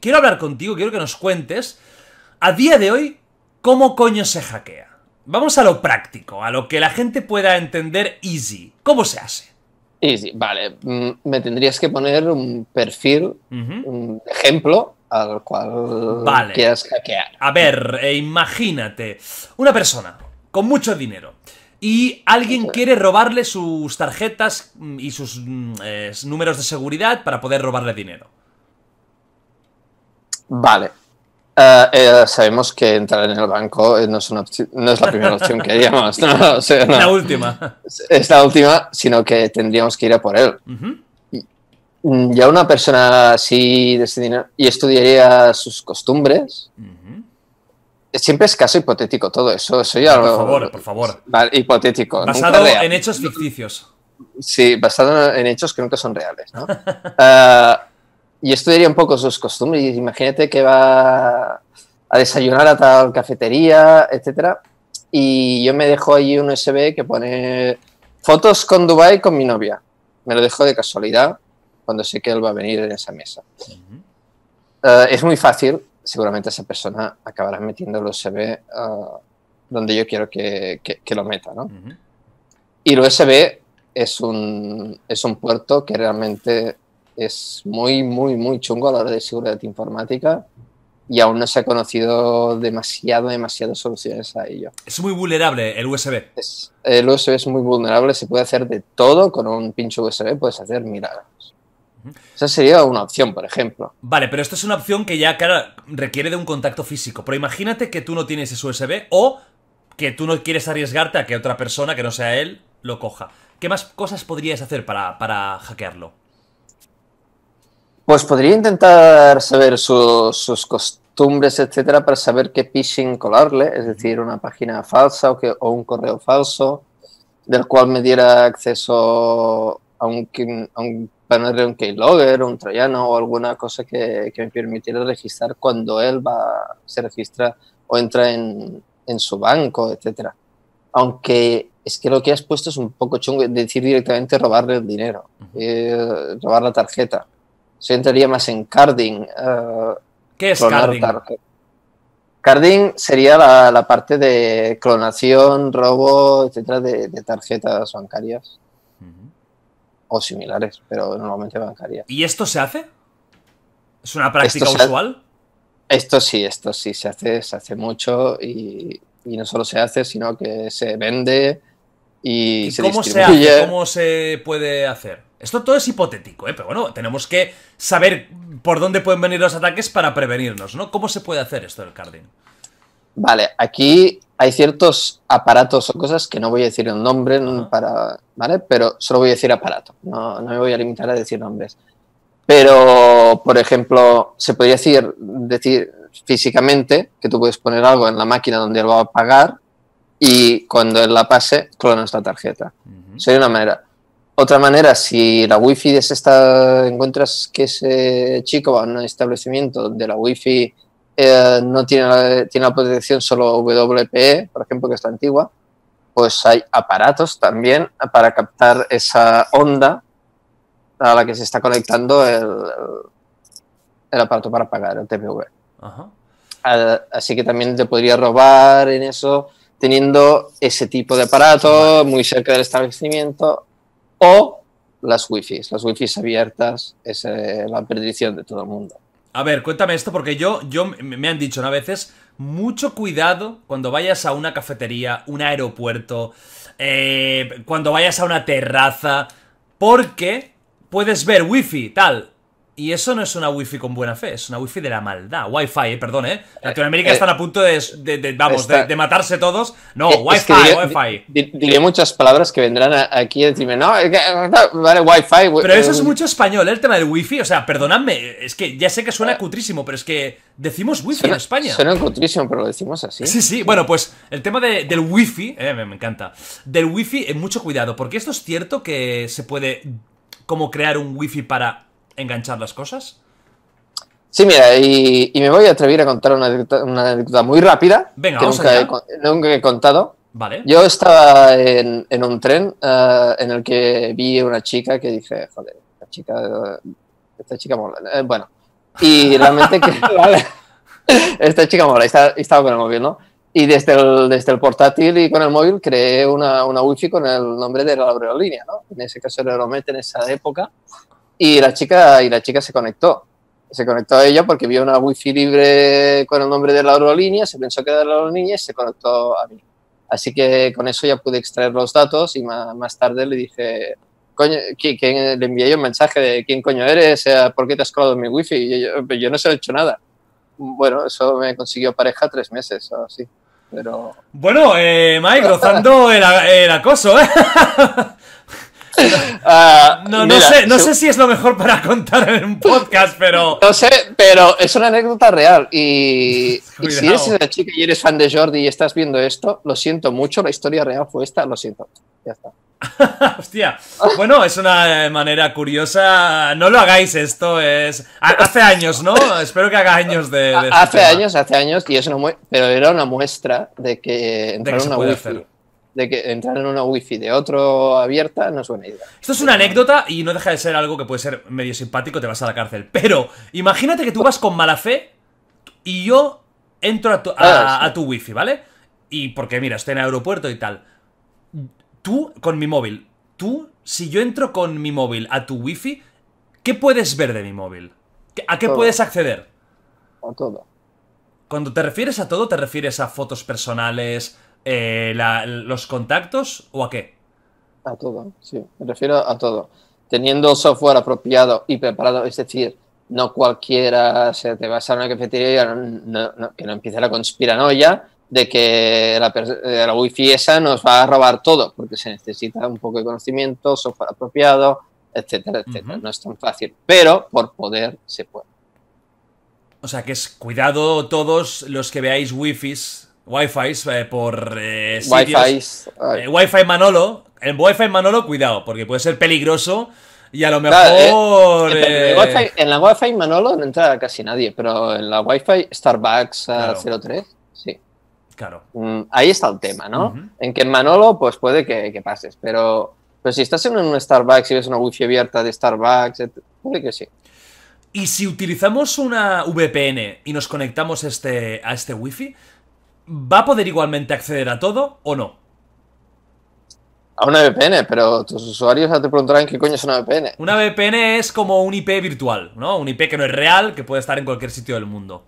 Quiero hablar contigo, quiero que nos cuentes, a día de hoy, cómo coño se hackea. Vamos a lo práctico, a lo que la gente pueda entender easy. ¿Cómo se hace? Easy, vale. Mm, me tendrías que poner un perfil, un ejemplo al cual quieras hackear. A ver, eh, imagínate, una persona con mucho dinero y alguien quiere robarle sus tarjetas mm, y sus mm, números de seguridad para poder robarle dinero. Vale. Eh, eh, sabemos que entrar en el banco eh, no es, la primera opción que haríamos. No, La última. Es la última, sino que tendríamos que ir a por él. Mm, ya una persona así de ese dinero y estudiaría sus costumbres, Siempre es caso hipotético todo eso. por favor, por favor. Vale, hipotético. Basado en hechos ficticios. Sí, basado en hechos que nunca son reales. ¿no? Ah, y estudiaría un poco sus costumbres. Imagínate que va a desayunar a tal cafetería, etcétera. Y yo me dejo allí un USB que pone fotos con Dubai con mi novia. Me lo dejo de casualidad cuando sé que él va a venir en esa mesa. Ah, es muy fácil seguramente esa persona acabará metiendo el USB ah, donde yo quiero que, lo meta. Y el USB es un, es un puerto que realmente es muy, muy, muy chungo a la hora de seguridad informática y aún no se ha conocido demasiado, demasiadas soluciones a ello. Es muy vulnerable el USB. el USB es muy vulnerable, se puede hacer de todo con un pincho USB, puedes hacer mira. Esa sería una opción, por ejemplo. Vale, pero esto es una opción que ya, requiere de un contacto físico. Pero imagínate que tú no tienes ese USB o que tú no quieres arriesgarte a que otra persona que no sea él lo coja. ¿Qué más cosas podrías hacer para, hackearlo? Pues podría intentar saber sus costumbres, etcétera, para saber qué phishing colarle, es decir, una página falsa o, que, o un correo falso, del cual me diera acceso a un ponerle un keylogger, un troyano o alguna cosa que, me permitiera registrar cuando él va, se registra o entra en, su banco, etc. Aunque es que lo que has puesto es un poco chungo, decir directamente robarle el dinero, eh, robar la tarjeta. Se entraría más en carding. Eh, ¿Qué es carding? Carding sería la, parte de clonación, robo, etcétera, de tarjetas bancarias o similares, pero normalmente bancaría. ¿Y esto se hace? ¿Es una práctica usual? Esto sí, esto sí, se hace, se hace mucho y, no solo se hace, sino que se vende y, se cómo Se ¿Cómo se puede hacer? Esto todo es hipotético, ¿eh? pero bueno, tenemos que saber por dónde pueden venir los ataques para prevenirnos, ¿no? ¿Cómo se puede hacer esto del carding? Vale, aquí hay ciertos aparatos o cosas que no voy a decir el nombre para, ¿vale? Pero solo voy a decir aparato, no, me voy a limitar a decir nombres. Pero, por ejemplo, se podría decir, decir físicamente que tú puedes poner algo en la máquina donde él va a pagar y cuando él la pase, clona esta tarjeta. Sería una manera. Otra manera, si la wifi es esta, encuentras que ese chico va a un establecimiento de la wifi eh, no tiene, tiene la protección solo WPE, por ejemplo, que está antigua, pues hay aparatos también para captar esa onda a la que se está conectando el, aparato para pagar, el TPV. así que también te podría robar en eso teniendo ese tipo de aparato muy cerca del establecimiento o las wifi, las wifi abiertas es eh, la perdición de todo el mundo. A ver, cuéntame esto porque yo, yo me han dicho una a veces mucho cuidado cuando vayas a una cafetería, un aeropuerto, eh, cuando vayas a una terraza, porque puedes ver wifi, tal. Y eso no es una wifi con buena fe, es una wifi de la maldad. Wi-Fi, eh, perdón, ¿eh? Latinoamérica eh, están a punto de, de, vamos, de, matarse todos. No, Wi-Fi, wi muchas palabras que vendrán aquí y decirme, no, vale, Wi-Fi. pero eso es mucho español, eh, el tema del wifi. O sea, perdonadme, es que ya sé que suena ah. cutrísimo, pero es que decimos wifi en España. Suena cutrísimo, pero lo decimos así. Sí, sí, bueno, pues el tema del wifi, eh, me, encanta. Del wifi, eh, mucho cuidado, porque esto es cierto que se puede como crear un wifi para enganchar las cosas? Sí, mira, y, me voy a atrever a contar una anécdota, muy rápida Venga, que nunca, He, contado. Vale. Yo estaba en, un tren eh, en el que vi una chica que dije, joder, esta chica, esta chica mola. Eh, bueno, y realmente que... vale, esta chica mola, estaba, estaba con el móvil, ¿no? Y desde el, desde el portátil y con el móvil creé una, una wifi con el nombre de la aerolínea, ¿no? En ese caso era Romet en esa época. Y la chica, y la chica se conectó. Se conectó a ella porque vio una wifi libre con el nombre de la aerolínea, se pensó que era la aerolínea y se conectó a mí. Así que con eso ya pude extraer los datos y más, tarde le dije, coño, le envié yo un mensaje de quién coño eres, por qué te has colado en mi wifi. Y yo, pues yo no se lo he hecho nada. Bueno, eso me consiguió pareja tres meses o así. Pero... Bueno, eh, Mike, rozando el, el acoso, ¿eh? Ah, no, no, sé, no si... sé si es lo mejor para contar en un podcast, pero. No sé, pero es una anécdota real. Y, si eres una chica y eres fan de Jordi y estás viendo esto, lo siento mucho, la historia real fue esta, lo siento. Ya está. Hostia, bueno, es una eh, manera curiosa. No lo hagáis esto, es. Hace años, ¿no? Espero que haga años de. Este hace años, hace años, y eso no pero era una muestra de que de que entrar en una wifi de otro abierta no es buena idea. Esto es una anécdota y no deja de ser algo que puede ser medio simpático, te vas a la cárcel. Pero imagínate que tú vas con mala fe y yo entro a tu, a, ah, tu wifi, ¿vale? Y porque mira, estoy en el aeropuerto y tal. Tú con mi móvil, tú, si yo entro con mi móvil a tu wifi, ¿qué puedes ver de mi móvil? ¿A qué puedes acceder? A todo. Cuando te refieres a todo, te refieres a fotos personales, eh, los contactos o a qué? A todo, sí, me refiero a todo. Teniendo software apropiado y preparado, es decir, no cualquiera se te va a una cafetería y no, no, que no empiece la conspiranoia de que eh, la, wifi esa nos va a robar todo, porque se necesita un poco de conocimiento, software apropiado, etcétera, etcétera. No es tan fácil, pero por poder se puede. O sea que es cuidado todos los que veáis wifis Wi-Fi eh, por eh, Wi-Fi. Eh, Wi-Fi Manolo. En Wi-Fi Manolo, cuidado, porque puede ser peligroso. Y a lo mejor. en, la Wi-Fi Manolo no entra casi nadie, pero en la Wi-Fi Starbucks 03, sí. Claro. Mm, ahí está el tema, ¿no? En que en Manolo, pues puede que, pases, pero, pero si estás en un Starbucks y ves una Wi-Fi abierta de Starbucks, puede que sí. Y si utilizamos una VPN y nos conectamos este, a este Wi-Fi, ¿va a poder igualmente acceder a todo o no? A una VPN, pero tus usuarios ya te preguntarán qué coño es una VPN. Una VPN es como un IP virtual, ¿no? Un IP que no es real, que puede estar en cualquier sitio del mundo.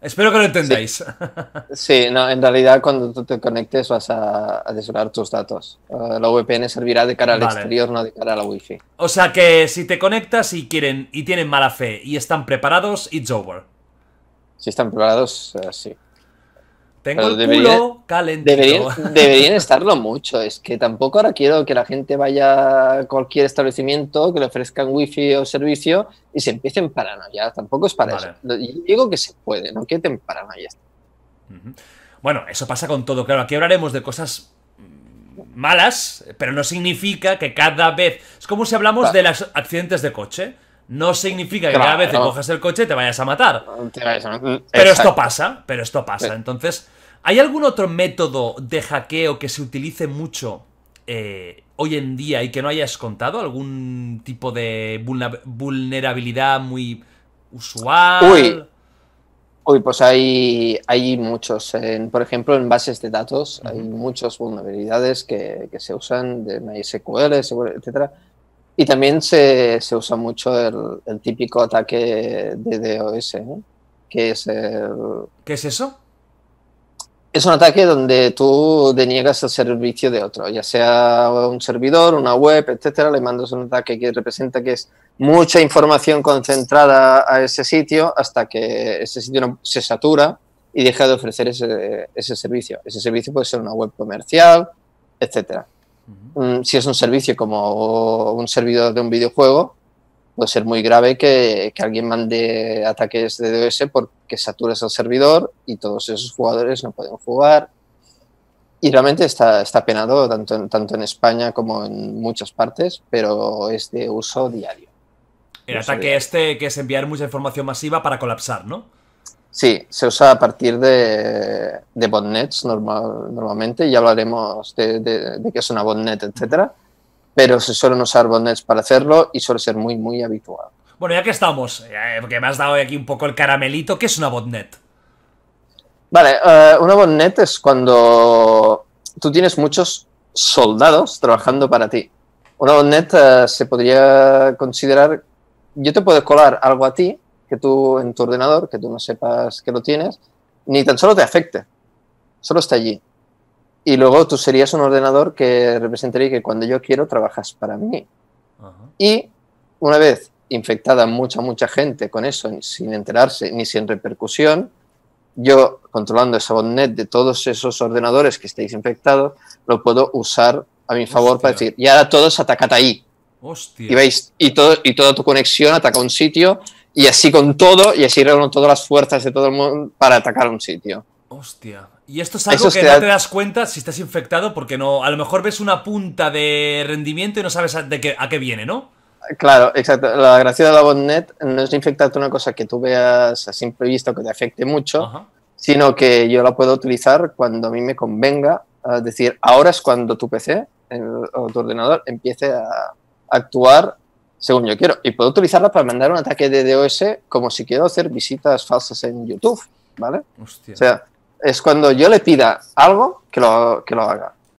Espero que lo entendáis. Sí, no, en realidad cuando tú te conectes vas a, a tus datos. Eh, la VPN servirá de cara al exterior, no de cara a la Wi-Fi. O sea que si te conectas y quieren y tienen mala fe y están preparados, it's over. Si están preparados, eh, sí. Tengo el culo calentito. Deberían, estarlo mucho. Es que tampoco ahora quiero que la gente vaya a cualquier establecimiento que le ofrezcan wifi o servicio y se empiecen paranoia. Tampoco es para eso. Yo digo que se puede, no que te paranoia. Bueno, eso pasa con todo. Claro, aquí hablaremos de cosas malas, pero no significa que cada vez. Es como si hablamos de los accidentes de coche. No significa que cada vez que cojas el coche te vayas a matar. Pero esto pasa, pero esto pasa. Entonces, ¿Hay algún otro método de hackeo que se utilice mucho eh, hoy en día y que no hayas contado? ¿Algún tipo de vulnerabilidad muy usual? Uy, pues hay, hay muchos. por ejemplo, en bases de datos hay muchas vulnerabilidades que, se usan de MySQL, etc. Y también se, usa mucho el, típico ataque de DOS, ¿no? que es ¿Qué es eso? es un ataque donde tú deniegas el servicio de otro, ya sea un servidor, una web, etcétera, le mandas un ataque que representa que es mucha información concentrada a ese sitio hasta que ese sitio se satura y deja de ofrecer ese, servicio. Ese servicio puede ser una web comercial, etcétera. Mm, si es un servicio como un servidor de un videojuego, puede ser muy grave que, alguien mande ataques de DOS porque saturas el servidor y todos esos jugadores no pueden jugar. Y realmente está, está penado tanto en, tanto en España como en muchas partes, pero es de uso diario. El ataque este que es enviar mucha información masiva para colapsar, ¿no? Sí, se usa a partir de, botnets normal, normalmente, ya hablaremos de, de, de qué es una botnet, etcétera pero se suelen usar botnets para hacerlo y suele ser muy, muy habitual. Bueno, ya que estamos, eh, porque me has dado aquí un poco el caramelito, ¿qué es una botnet? Vale, eh, una botnet es cuando tú tienes muchos soldados trabajando para ti. Una botnet eh, se podría considerar, yo te puedo colar algo a ti, que tú en tu ordenador, que tú no sepas que lo tienes, ni tan solo te afecte, solo está allí. Y luego tú serías un ordenador que representaría que cuando yo quiero trabajas para mí. Y una vez infectada mucha, mucha gente con eso, sin enterarse ni sin repercusión, yo controlando esa botnet de todos esos ordenadores que estáis infectados, lo puedo usar a mi favor para decir, y ahora todos atacad ahí. Y veis, y, todo, y toda tu conexión ataca un sitio, y así con todo, y así reúnen todas las fuerzas de todo el mundo para atacar un sitio. Hostia, y esto es algo que no te das cuenta si estás infectado, porque no, a lo mejor ves una punta de rendimiento y no sabes de qué, a qué viene, ¿no? Claro, exacto. La gracia de la botnet no es infectarte una cosa que tú veas a simple vista que te afecte mucho, sino que yo la puedo utilizar cuando a mí me convenga. Es decir, ahora es cuando tu PC o tu ordenador empiece a actuar según yo quiero. Y puedo utilizarla para mandar un ataque de DOS como si quiero hacer visitas falsas en YouTube, ¿vale? Hostia. O sea, es cuando yo le pida algo que lo, que lo haga.